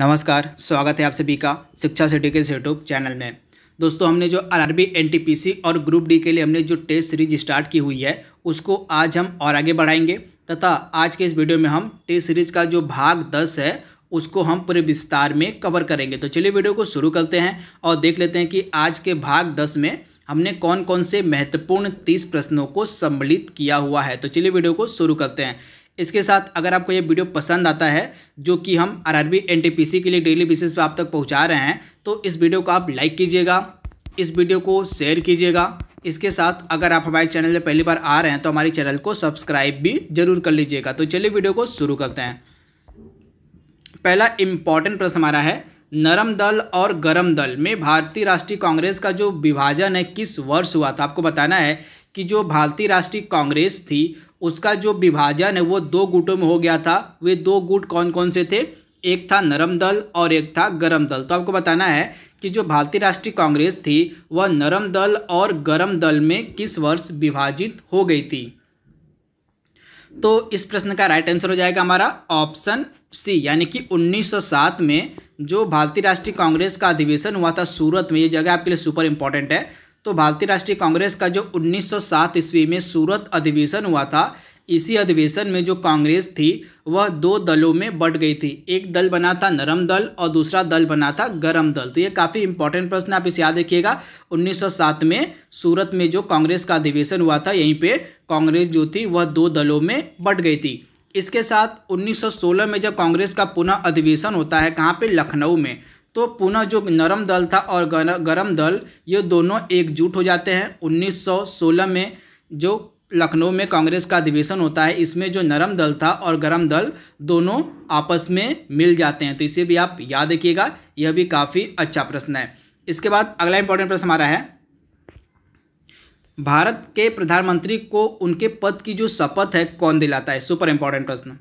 नमस्कार स्वागत है आप सभी का शिक्षा सिटी के यूट्यूब चैनल में दोस्तों हमने जो आर एनटीपीसी और ग्रुप डी के लिए हमने जो टेस्ट सीरीज स्टार्ट की हुई है उसको आज हम और आगे बढ़ाएंगे तथा आज के इस वीडियो में हम टेस्ट सीरीज का जो भाग दस है उसको हम पूरे विस्तार में कवर करेंगे तो चलिए वीडियो को शुरू करते हैं और देख लेते हैं कि आज के भाग दस में हमने कौन कौन से महत्वपूर्ण तीस प्रश्नों को सम्मिलित किया हुआ है तो चलिए वीडियो को शुरू करते हैं इसके साथ अगर आपको ये वीडियो पसंद आता है जो कि हम आरआरबी एनटीपीसी के लिए डेली बेसिस पे आप तक पहुंचा रहे हैं तो इस वीडियो को आप लाइक कीजिएगा इस वीडियो को शेयर कीजिएगा इसके साथ अगर आप हमारे चैनल में पहली बार आ रहे हैं तो हमारे चैनल को सब्सक्राइब भी जरूर कर लीजिएगा तो चलिए वीडियो को शुरू करते हैं पहला इम्पॉर्टेंट प्रश्न हमारा है नरम दल और गरम दल में भारतीय राष्ट्रीय कांग्रेस का जो विभाजन है किस वर्ष हुआ था आपको बताना है कि जो भारतीय राष्ट्रीय कांग्रेस थी उसका जो विभाजन है वो दो गुटों में हो गया था वे दो गुट कौन कौन से थे एक था नरम दल और एक था गरम दल तो आपको बताना है कि जो भारतीय राष्ट्रीय कांग्रेस थी वह नरम दल और गरम दल में किस वर्ष विभाजित हो गई थी तो इस प्रश्न का राइट आंसर हो जाएगा हमारा ऑप्शन सी यानी कि 1907 में जो भारतीय राष्ट्रीय कांग्रेस का अधिवेशन हुआ था सूरत में ये जगह आपके लिए सुपर इंपॉर्टेंट है तो भारतीय राष्ट्रीय कांग्रेस का जो 1907 ईस्वी में सूरत अधिवेशन हुआ था इसी अधिवेशन में जो कांग्रेस थी वह दो दलों में बट गई थी एक दल बना था नरम दल और दूसरा दल बना था गरम दल तो ये काफ़ी इंपॉर्टेंट प्रश्न आप इसे याद रखिएगा 1907 में सूरत में जो कांग्रेस का अधिवेशन हुआ था यहीं पे कांग्रेस जो थी वह दो दलों में बट गई थी इसके साथ 1916 में जब कांग्रेस का पुनः अधिवेशन होता है कहाँ पर लखनऊ में तो पुनः जो नरम दल था और गरम दल ये दोनों एकजुट हो जाते हैं 1916 में जो लखनऊ में कांग्रेस का अधिवेशन होता है इसमें जो नरम दल था और गरम दल दोनों आपस में मिल जाते हैं तो इसे भी आप याद रखिएगा यह भी काफ़ी अच्छा प्रश्न है इसके बाद अगला इंपॉर्टेंट प्रश्न हमारा है भारत के प्रधानमंत्री को उनके पद की जो शपथ है कौन दिलाता है सुपर इंपॉर्टेंट प्रश्न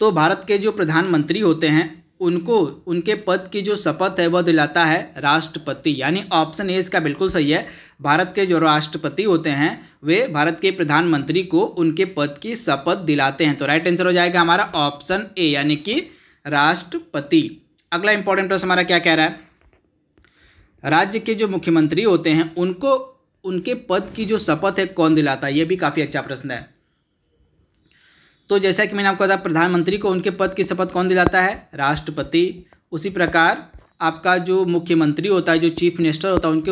तो भारत के जो प्रधानमंत्री होते हैं उनको उनके पद की जो शपथ है वह दिलाता है राष्ट्रपति यानी ऑप्शन ए इसका बिल्कुल सही है भारत के जो राष्ट्रपति होते हैं वे भारत के प्रधानमंत्री को उनके पद की शपथ दिलाते हैं तो राइट आंसर हो जाएगा हमारा ऑप्शन ए यानी कि राष्ट्रपति अगला इंपॉर्टेंट प्रश्न हमारा क्या कह रहा है राज्य के जो मुख्यमंत्री होते हैं उनको उनके पद की जो शपथ है कौन दिलाता है यह भी काफ़ी अच्छा प्रश्न है तो जैसा कि मैंने आपको बताया प्रधानमंत्री को उनके पद की शपथ कौन दिलाता है राष्ट्रपति उसी प्रकार आपका जो मुख्यमंत्री होता है जो चीफ मिनिस्टर होता है उनके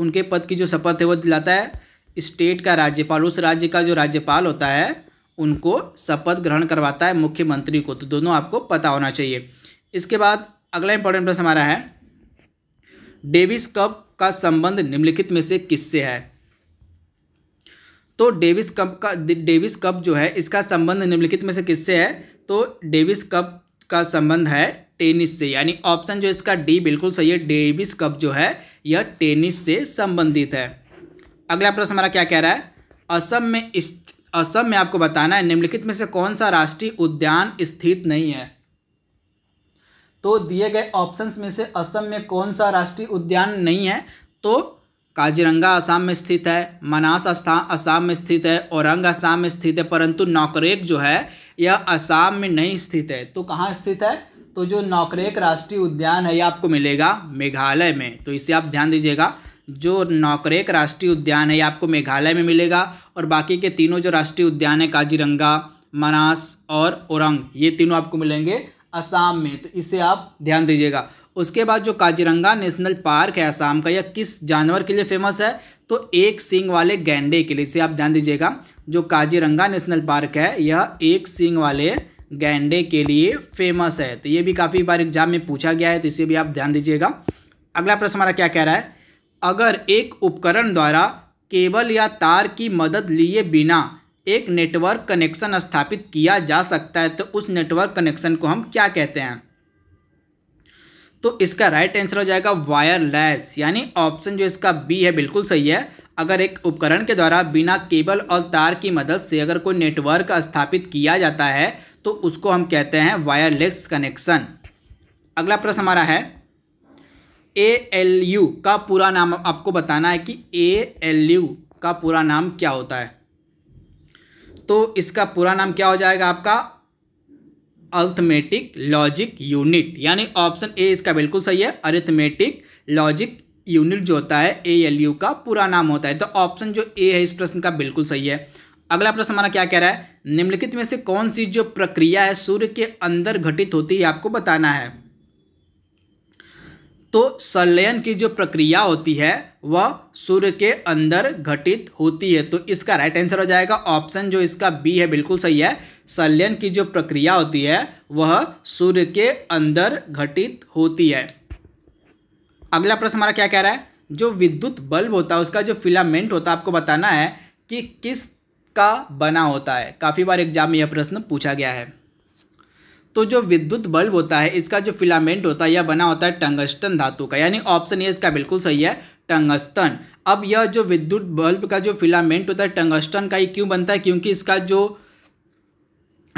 उनके पद की जो शपथ है वो दिलाता है स्टेट का राज्यपाल उस राज्य का जो राज्यपाल होता है उनको शपथ ग्रहण करवाता है मुख्यमंत्री को तो दोनों आपको पता होना चाहिए इसके बाद अगला इंपॉर्टेंट प्रश्न हमारा है डेविस कप का संबंध निम्नलिखित में से किससे है तो डेविस कप का डेविस कप जो है इसका संबंध निम्नलिखित में से किससे है तो डेविस कप का संबंध है टेनिस से यानी ऑप्शन जो इसका डी बिल्कुल सही है डेविस कप जो है यह टेनिस से संबंधित है अगला प्रश्न हमारा क्या कह रहा है असम में असम में आपको बताना है निम्नलिखित में से कौन सा राष्ट्रीय उद्यान स्थित नहीं है तो दिए गए ऑप्शंस में से असम में कौन सा राष्ट्रीय उद्यान नहीं है तो काजीरंगा असम में स्थित है मनास स्थान असम में स्थित है औरंग असम में स्थित है परंतु नौकरेक जो है यह असम में नहीं स्थित है तो कहाँ स्थित है तो जो नौकरेक राष्ट्रीय उद्यान है यह आपको मिलेगा मेघालय में तो इसे आप ध्यान दीजिएगा जो नौकरेक राष्ट्रीय उद्यान है ये आपको मेघालय में मिलेगा और बाकी के तीनों जो राष्ट्रीय उद्यान है काजीरंगा मनास और औरंग ये तीनों आपको मिलेंगे असम में तो इसे आप ध्यान दीजिएगा उसके बाद जो काजीरंगा नेशनल पार्क है आसाम का यह किस जानवर के लिए फेमस है तो एक सिंग वाले गैंडे के लिए इसे आप ध्यान दीजिएगा जो काजीरंगा नेशनल पार्क है यह एक सिंग वाले गैंडे के लिए फेमस है तो ये भी काफ़ी बार एग्जाम में पूछा गया है तो इसे भी आप ध्यान दीजिएगा अगला प्रश्न हमारा क्या कह रहा है अगर एक उपकरण द्वारा केबल या तार की मदद लिए बिना एक नेटवर्क कनेक्शन स्थापित किया जा सकता है तो उस नेटवर्क कनेक्शन को हम क्या कहते हैं तो इसका राइट आंसर हो जाएगा वायरलेस यानी ऑप्शन जो इसका बी है बिल्कुल सही है अगर एक उपकरण के द्वारा बिना केबल और तार की मदद से अगर कोई नेटवर्क स्थापित किया जाता है तो उसको हम कहते हैं वायरलेस कनेक्शन अगला प्रश्न हमारा है ए एल यू का पूरा नाम आपको बताना है कि ए एल यू का पूरा नाम क्या होता है तो इसका पूरा नाम क्या हो जाएगा आपका अर्थमेटिक लॉजिक यूनिट यानी ऑप्शन ए इसका बिल्कुल सही है अरिथमेटिक लॉजिक यूनिट जो होता है ए एल यू का पूरा नाम होता है तो ऑप्शन जो ए है इस प्रश्न का बिल्कुल सही है अगला प्रश्न हमारा क्या कह रहा है निम्नलिखित में से कौन सी जो प्रक्रिया है सूर्य के अंदर घटित होती है आपको बताना है तो संलयन की जो प्रक्रिया होती है वह सूर्य के अंदर घटित होती है तो इसका राइट आंसर हो जाएगा ऑप्शन जो इसका बी है बिल्कुल सही है संलयन की जो प्रक्रिया होती है वह सूर्य के अंदर घटित होती है अगला प्रश्न हमारा क्या कह रहा है जो विद्युत बल्ब होता है उसका जो फिलामेंट होता है आपको बताना है कि किस का बना होता है काफ़ी बार एग्जाम में यह प्रश्न पूछा गया है तो जो विद्युत बल्ब होता है इसका जो फिलामेंट होता है यह बना होता है टंगस्टन धातु का यानी ऑप्शन ये इसका बिल्कुल सही है टंगस्टन अब यह जो विद्युत बल्ब का जो फिलामेंट होता है टंगस्टन का ये क्यों बनता है क्योंकि इसका जो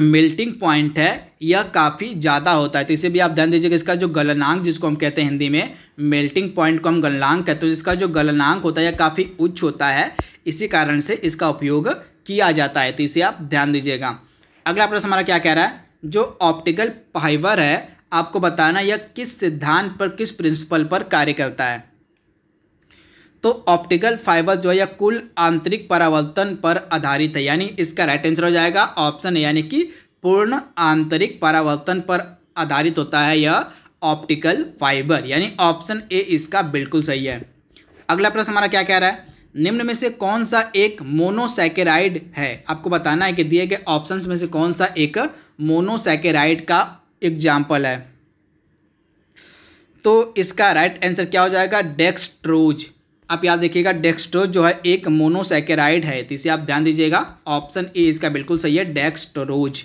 मेल्टिंग पॉइंट है यह काफ़ी ज़्यादा होता है तो इसे भी आप ध्यान दीजिएगा इसका जो गलनांक जिसको हम कहते हैं हिंदी में मेल्टिंग पॉइंट को हम गलनांक कहते हैं तो इसका जो गलनांक होता है यह काफ़ी उच्च होता है इसी कारण से इसका उपयोग किया जाता है तो इसे आप ध्यान दीजिएगा अगला प्रश्न हमारा क्या कह रहा है जो ऑप्टिकल फाइबर है आपको बताना यह किस सिद्धांत पर किस प्रिंसिपल पर कार्य करता है तो ऑप्टिकल फाइबर जो है यह कुल आंतरिक परावर्तन पर आधारित है यानी इसका राइट आंसर हो जाएगा ऑप्शन यानी कि पूर्ण आंतरिक परावर्तन पर आधारित होता है यह ऑप्टिकल फाइबर यानी ऑप्शन ए इसका बिल्कुल सही है अगला प्रश्न हमारा क्या कह रहा है निम्न में से कौन सा एक मोनोसैकेराइड है आपको बताना है कि दिए गए ऑप्शंस में से कौन सा एक मोनोसैकेराइड का एग्जाम्पल है तो इसका राइट आंसर क्या हो जाएगा डेक्सट्रोज आप याद रखिएगा डेक्सट्रोज जो है एक मोनोसैकेराइड है तो इसे आप ध्यान दीजिएगा ऑप्शन ए इसका बिल्कुल सही है डेक्सट्रोज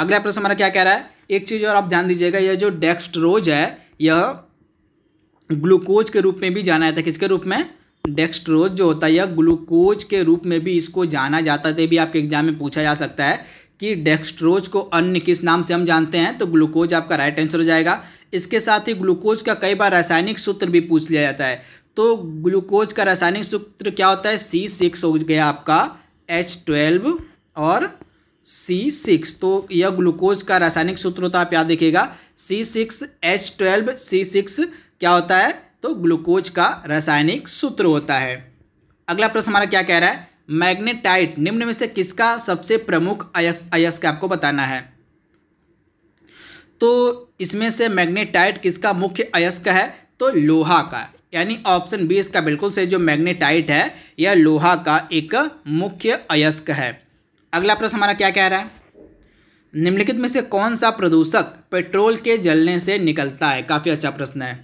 अगला प्रश्न हमारा क्या कह रहा है एक चीज़ और आप ध्यान दीजिएगा यह जो डेक्सट्रोज है यह ग्लूकोज के रूप में भी जाना जाता है किसके रूप में डेक्स्ट्रोज जो होता है या ग्लूकोज के रूप में भी इसको जाना जाता है भी आपके एग्जाम में पूछा जा सकता है कि डेक्स्ट्रोज को अन्य किस नाम से हम जानते हैं तो ग्लूकोज आपका राइट आंसर हो जाएगा इसके साथ ही ग्लूकोज का कई बार रासायनिक सूत्र भी पूछ लिया जाता है तो ग्लूकोज का रासायनिक सूत्र क्या होता है सी सिक्स हो गया आपका एच ट्वेल्व और सी सिक्स तो यह ग्लूकोज का रासायनिक सूत्र होता है आप याद देखिएगा C six H twelve C six क्या होता है तो ग्लूकोज का रासायनिक सूत्र होता है अगला प्रश्न हमारा क्या कह रहा है मैग्नेटाइट निम्न में से किसका सबसे प्रमुख अयस अयस्क आपको बताना है तो इसमें से मैग्नेटाइट किसका मुख्य अयस्क है तो लोहा का यानी ऑप्शन बी इसका बिल्कुल से जो मैग्नेटाइट है यह लोहा का एक मुख्य अयस्क है अगला प्रश्न हमारा क्या कह रहा है निम्नलिखित में से कौन सा प्रदूषक पेट्रोल के जलने से निकलता है काफ़ी अच्छा प्रश्न है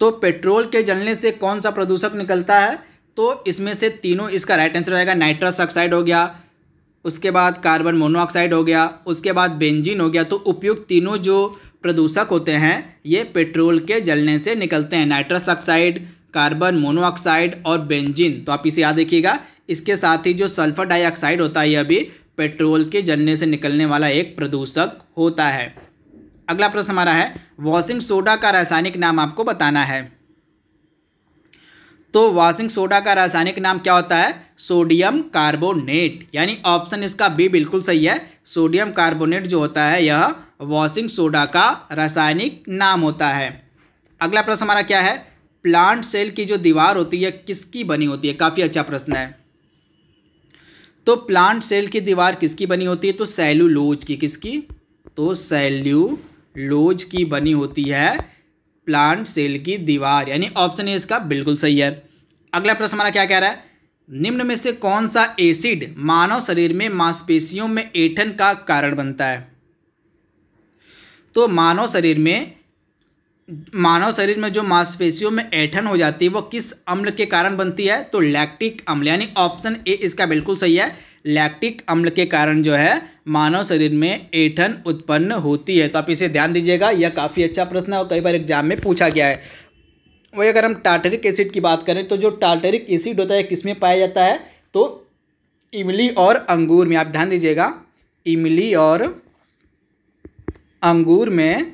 तो पेट्रोल के जलने से कौन सा प्रदूषक निकलता है तो इसमें से तीनों इसका राइट आंसर रहेगा नाइट्रस ऑक्साइड हो गया उसके बाद कार्बन मोनोऑक्साइड हो गया उसके बाद बेंजीन हो गया तो उपयुक्त तीनों जो प्रदूषक होते हैं ये पेट्रोल के जलने से निकलते हैं नाइट्रस ऑक्साइड कार्बन मोनोऑक्साइड और बेंजीन तो आप इसे याद रखिएगा इसके साथ ही जो सल्फर डाइऑक्साइड होता है ये अभी पेट्रोल के जलने से निकलने वाला एक प्रदूषक होता है अगला प्रश्न हमारा है वॉशिंग सोडा का रासायनिक नाम आपको बताना है तो वॉशिंग सोडा का रासायनिक नाम क्या होता है सोडियम कार्बोनेट यानी ऑप्शन इसका बी बिल्कुल सही है सोडियम कार्बोनेट जो होता है यह वॉशिंग सोडा का रासायनिक नाम होता है अगला प्रश्न हमारा क्या है प्लांट सेल की जो दीवार होती है किसकी बनी होती है काफ़ी अच्छा प्रश्न है तो प्लांट सेल की दीवार किसकी बनी होती है तो सेल्यूलोज की किसकी तो सेल्यू लोज की बनी होती है प्लांट सेल की दीवार यानी ऑप्शन ए इसका बिल्कुल सही है अगला प्रश्न हमारा क्या कह रहा है निम्न में से कौन सा एसिड मानव शरीर में मांसपेशियों में ऐठन का कारण बनता है तो मानव शरीर में मानव शरीर में जो मांसपेशियों में ऐठन हो जाती है वो किस अम्ल के कारण बनती है तो लैक्टिक अम्ल यानी ऑप्शन ए इसका बिल्कुल सही है लैक्टिक अम्ल के कारण जो है मानव शरीर में ऐठन उत्पन्न होती है तो आप इसे ध्यान दीजिएगा यह काफ़ी अच्छा प्रश्न है और कई बार एग्जाम में पूछा गया है वही अगर हम टार्टरिक एसिड की बात करें तो जो टार्टरिक एसिड होता है किस में पाया जाता है तो इमली और अंगूर में आप ध्यान दीजिएगा इमली और अंगूर में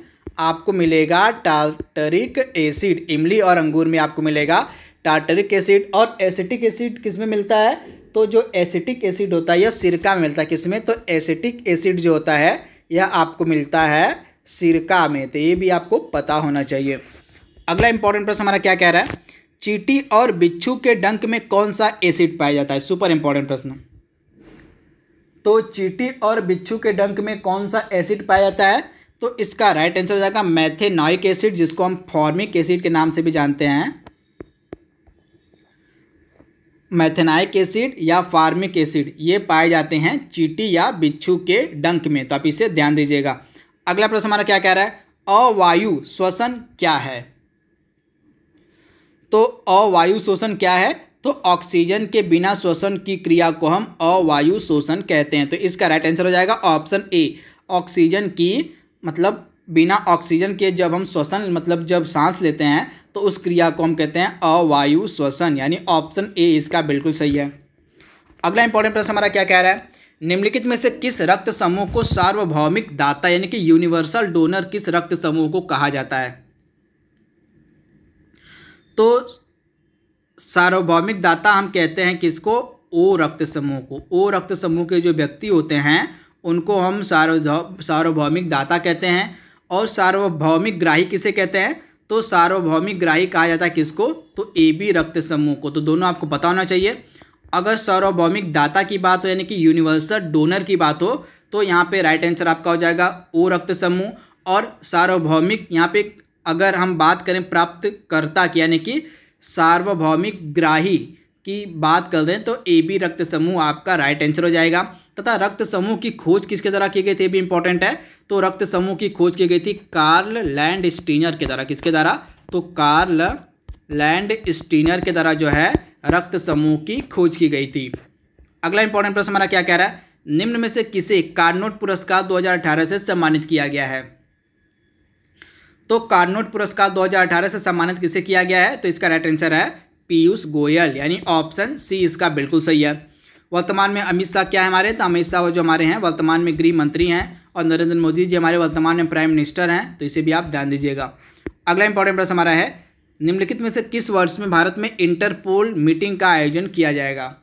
आपको मिलेगा टार्टरिक एसिड इमली और अंगूर में आपको मिलेगा टार्टरिक एसिड और एसिटिक एसिड किस में मिलता है तो जो एसिटिक एसिड होता है यह सिरका में मिलता है किसमें तो एसिटिक एसिड जो होता है यह आपको मिलता है सिरका में तो ये भी आपको पता होना चाहिए अगला इंपॉर्टेंट प्रश्न हमारा क्या कह रहा है चीटी और बिच्छू के डंक में कौन सा एसिड पाया जाता है सुपर इंपॉर्टेंट प्रश्न तो चीटी और बिच्छू के डंक में कौन सा एसिड पाया जाता है तो इसका राइट आंसर हो जाएगा मैथेनॉइक एसिड जिसको हम फॉर्मिक एसिड के नाम से भी जानते हैं मैथेनाइक एसिड या फार्मिक एसिड ये पाए जाते हैं चीटी या बिच्छू के डंक में तो आप इसे ध्यान दीजिएगा अगला प्रश्न हमारा क्या कह रहा है अवायु श्वसन क्या है तो अवायु शोषण क्या है तो ऑक्सीजन के बिना श्वसन की क्रिया को हम अवायु शोषण कहते हैं तो इसका राइट आंसर हो जाएगा ऑप्शन ए ऑक्सीजन की मतलब बिना ऑक्सीजन के जब हम श्वसन मतलब जब सांस लेते हैं तो उस क्रिया को हम कहते हैं अवायु श्वसन यानी ऑप्शन ए इसका बिल्कुल सही है अगला इंपॉर्टेंट प्रश्न हमारा क्या कह रहा है निम्नलिखित में से किस रक्त समूह को सार्वभौमिक दाता यानी कि यूनिवर्सल डोनर किस रक्त समूह को कहा जाता है तो सार्वभौमिक दाता हम कहते हैं किसको ओ रक्त समूह को ओ रक्त समूह के जो व्यक्ति होते हैं उनको हम सार्वभौमिक दाता कहते हैं और सार्वभौमिक ग्राही किसे कहते हैं तो सार्वभौमिक ग्राही कहा जाता है किसको तो ए बी रक्त समूह को तो दोनों आपको पता होना चाहिए अगर सार्वभौमिक दाता की बात हो यानी कि यूनिवर्सल डोनर की बात हो तो यहाँ पे राइट आंसर आपका हो जाएगा ओ रक्त समूह और सार्वभौमिक यहाँ पे अगर हम बात करें प्राप्त करता की यानी कि सार्वभौमिक ग्राही की बात कर दें तो ए बी रक्त समूह आपका राइट आंसर हो जाएगा तथा रक्त समूह की खोज किसके द्वारा की गई थी भी इंपॉर्टेंट है तो रक्त समूह की खोज की गई थी कार्ल लैंड स्टीनर के द्वारा किसके द्वारा तो कार्ल लैंड स्टीनर के द्वारा जो है रक्त समूह की खोज की गई थी अगला इंपॉर्टेंट प्रश्न हमारा क्या कह रहा है निम्न में से किसे कार्नोट पुरस्कार दो से सम्मानित किया गया है तो कार्नोट पुरस्कार 2018 से सम्मानित किसे किया गया है तो इसका राइट आंसर है पीयूष गोयल यानी ऑप्शन सी इसका बिल्कुल सही है वर्तमान में अमित शाह क्या है हमारे तो अमित शाह जो हमारे हैं वर्तमान में गृह मंत्री हैं और नरेंद्र मोदी जी हमारे वर्तमान में प्राइम मिनिस्टर हैं तो इसे भी आप ध्यान दीजिएगा अगला इंपॉर्टेंट प्रश्न हमारा है निम्नलिखित में से किस वर्ष में भारत में इंटरपोल मीटिंग का आयोजन किया जाएगा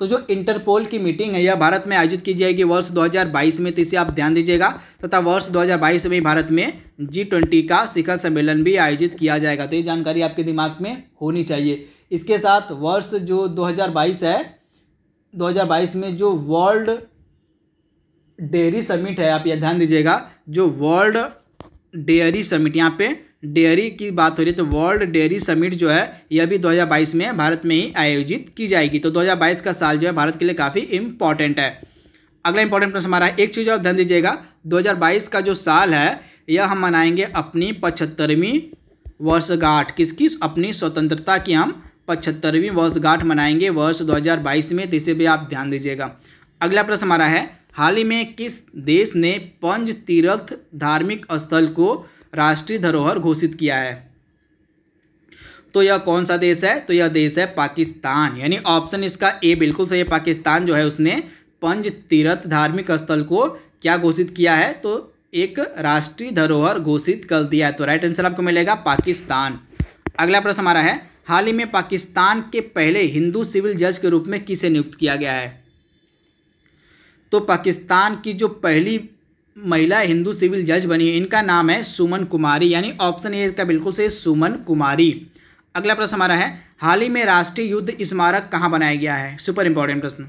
तो जो इंटरपोल की मीटिंग है यह भारत में आयोजित की जाएगी वर्ष 2022 में तो इसे आप ध्यान दीजिएगा तथा वर्ष 2022 में भारत में जी ट्वेंटी का शिखर सम्मेलन भी आयोजित किया जाएगा तो ये जानकारी आपके दिमाग में होनी चाहिए इसके साथ वर्ष जो 2022 है 2022 में जो वर्ल्ड डेयरी समिट है आप यह ध्यान दीजिएगा जो वर्ल्ड डेयरी समिट यहाँ पे डेयरी की बात हो रही है तो वर्ल्ड डेयरी समिट जो है यह भी 2022 में भारत में ही आयोजित की जाएगी तो 2022 का साल जो है भारत के लिए काफ़ी इम्पॉर्टेंट है अगला इम्पॉर्टेंट प्रश्न हमारा एक चीज़ और ध्यान दीजिएगा 2022 का जो साल है यह हम मनाएंगे अपनी पचहत्तरवीं वर्षगांठ किसकी अपनी स्वतंत्रता की हम पचहत्तरवीं वर्षगांठ मनाएंगे वर्ष 2022 में तो इसे भी आप ध्यान दीजिएगा अगला प्रश्न हमारा है हाल ही में किस देश ने पंच तीर्थ धार्मिक स्थल को राष्ट्रीय धरोहर घोषित किया है तो यह कौन सा देश है तो यह देश है पाकिस्तान यानी ऑप्शन इसका ए बिल्कुल सही है पाकिस्तान जो है उसने पंच तीर्थ धार्मिक स्थल को क्या घोषित किया है तो एक राष्ट्रीय धरोहर घोषित कर दिया है तो राइट आंसर आपको मिलेगा पाकिस्तान अगला प्रश्न हमारा है हाल ही में पाकिस्तान के पहले हिंदू सिविल जज के रूप में किसे नियुक्त किया गया है तो पाकिस्तान की जो पहली महिला हिंदू सिविल जज बनी है इनका नाम है सुमन कुमारी यानी ऑप्शन ए का बिल्कुल से सुमन कुमारी अगला प्रश्न हमारा है हाल ही में राष्ट्रीय युद्ध स्मारक कहाँ बनाया गया है सुपर इंपॉर्टेंट प्रश्न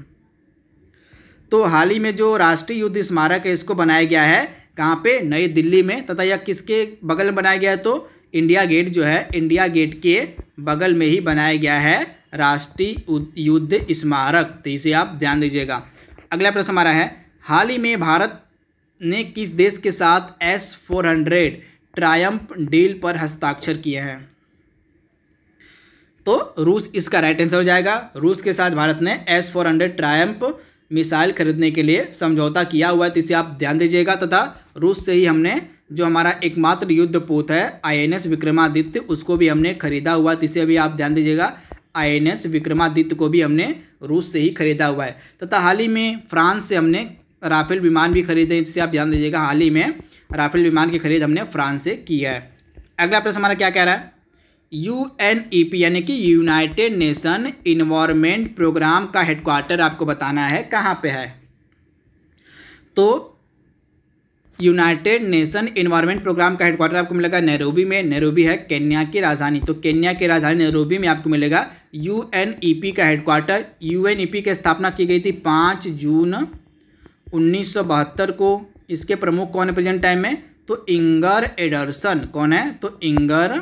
तो हाल ही में जो राष्ट्रीय युद्ध स्मारक है इसको बनाया गया है कहाँ पे नई दिल्ली में तथा यह किसके बगल में बनाया गया है तो इंडिया गेट जो है इंडिया गेट के बगल में ही बनाया गया है राष्ट्रीय युद्ध स्मारक तो इसे आप ध्यान दीजिएगा अगला प्रश्न हमारा है हाल ही में भारत ने किस देश के साथ S four hundred Triumf deal पर हस्ताक्षर किए हैं तो रूस इसका राइट आंसर हो जाएगा रूस के साथ भारत ने S four hundred Triumf missile खरीदने के लिए समझौता किया हुआ है तो इसे आप ध्यान दीजिएगा तथा रूस से ही हमने जो हमारा एकमात्र युद्ध पोत है आईएनएस विक्रमादित्य उसको भी हमने खरीदा हुआ है इसे भी आप ध्यान दीजिएगा आईएनएस विक्रमादित्य को भी हमने रूस से ही खरीदा हुआ है तथा हाल ही में फ्रांस से हमने राफेल विमान भी खरीदे इसे आप ध्यान दीजिएगा हाल ही में राफेल विमान की खरीद हमने फ्रांस से की है अगला प्रश्न हमारा क्या कह रहा है यू एन ई पी यानी कि यूनाइटेड नेशन इन्वायरमेंट प्रोग्राम का हेडक्वार्टर आपको बताना है कहाँ पे है तो यूनाइटेड नेशन इन्वायरमेंट प्रोग्राम का हेडक्वार्टर आपको मिलेगा नैरोबी में नेरोबी है केन्या की राजधानी तो केन्या की राजधानी नेरोबी में आपको मिलेगा पी e का हेडक्वार्टर पी e की स्थापना की गई थी पाँच जून उन्नीस को इसके प्रमुख कौन है प्रेजेंट टाइम में तो इंगर एडरसन कौन है तो इंगर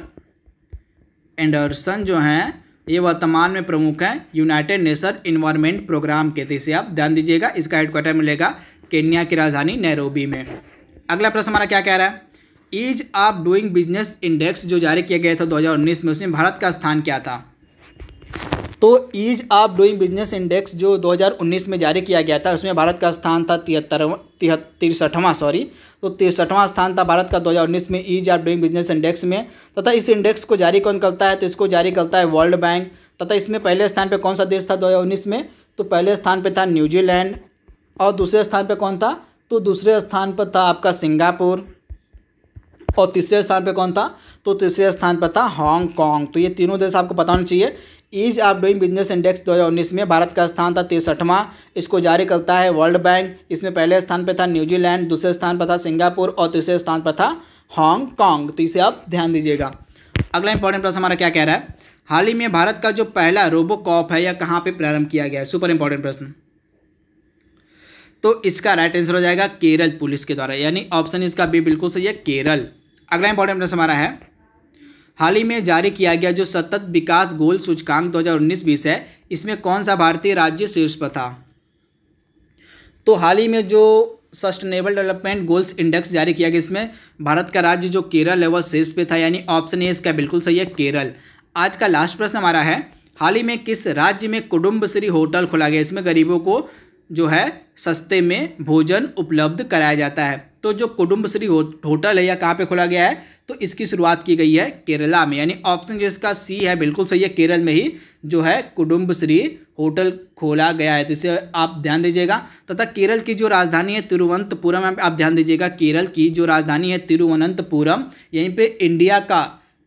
एंडरसन जो हैं ये वर्तमान में प्रमुख हैं यूनाइटेड नेशन इन्वायरमेंट प्रोग्राम के थे इसे आप ध्यान दीजिएगा इसका हेडक्वार्टर मिलेगा केन्या की राजधानी नैरोबी में अगला प्रश्न हमारा क्या कह रहा है ease of doing business index जो जारी किया गया था 2019 में उसमें भारत का स्थान क्या था तो ease of doing business index जो 2019 में जारी किया गया था उसमें भारत का स्थान था तिहत्तर तिरसठवां सॉरी तो तिरसठवां स्थान था भारत का 2019 में ease of doing business index में तथा इस इंडेक्स को जारी कौन करता है तो इसको जारी करता है वर्ल्ड बैंक तथा इसमें पहले स्थान पर कौन सा देश था दो में तो पहले स्थान पर था न्यूजीलैंड और दूसरे स्थान पर कौन था तो दूसरे स्थान पर था आपका सिंगापुर और तीसरे स्थान पे कौन था तो तीसरे स्थान पर था हांगकॉन्ग तो ये तीनों देश आपको पता होना चाहिए ease of doing business index 2019 में भारत का स्थान था तिरसठवां इसको जारी करता है वर्ल्ड बैंक इसमें पहले स्थान पर था न्यूजीलैंड दूसरे स्थान पर था सिंगापुर और तीसरे स्थान पर था हांगकॉन्ग तो इसे आप ध्यान दीजिएगा अगला इंपॉर्टेंट प्रश्न हमारा क्या कह रहा है हाल ही में भारत का जो पहला रोबोकॉप है यह कहाँ पर प्रारंभ किया गया है सुपर इंपॉर्टेंट प्रश्न तो इसका राइट आंसर हो जाएगा केरल पुलिस के द्वारा यानी ऑप्शन इसका बी बिल्कुल सही है केरल अगला इंपॉर्टेंट प्रश्न हमारा है हाल ही में जारी किया गया जो सतत विकास गोल सूचकांक 2019-20 है इसमें कौन सा भारतीय राज्य शीर्ष पर था तो हाल ही में जो सस्टेनेबल डेवलपमेंट गोल्स इंडेक्स जारी किया गया इसमें भारत का राज्य जो केरल है वह शीर्ष पे था यानी ऑप्शन ए इसका बिल्कुल सही है केरल आज का लास्ट प्रश्न हमारा है हाल ही में किस राज्य में कुटुम्ब होटल खोला गया इसमें गरीबों को जो है सस्ते में भोजन उपलब्ध कराया जाता है तो जो कुटुम्बश्री होटल है या कहाँ पे खोला गया है तो इसकी शुरुआत की गई है केरला में यानी ऑप्शन जो इसका सी है बिल्कुल सही है केरल में ही जो है कुटुम्बश्री होटल खोला गया है तो इसे आप ध्यान दीजिएगा तथा केरल की जो राजधानी है तिरुवनंतपुरम आप ध्यान दीजिएगा केरल की जो राजधानी है तिरुवनंतपुरम यहीं पर इंडिया का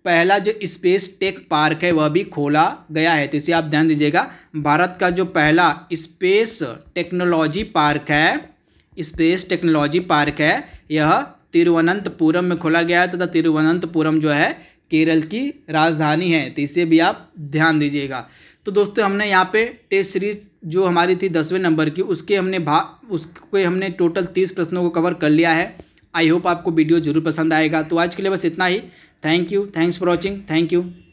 पहला जो स्पेस टेक पार्क है वह भी खोला गया है तो इसे आप ध्यान दीजिएगा भारत का जो पहला स्पेस टेक्नोलॉजी पार्क है स्पेस टेक्नोलॉजी पार्क है यह तिरुवनंतपुरम में खोला गया है तथा तो तिरुवनंतपुरम जो है केरल की राजधानी है तो इसे भी आप ध्यान दीजिएगा तो दोस्तों हमने यहाँ पे टेस्ट सीरीज जो हमारी थी दसवें नंबर की उसके हमने भा उसके हमने टोटल तीस प्रश्नों को कवर कर लिया है आई होप आपको वीडियो जरूर पसंद आएगा तो आज के लिए बस इतना ही Thank you. Thanks for watching. Thank you.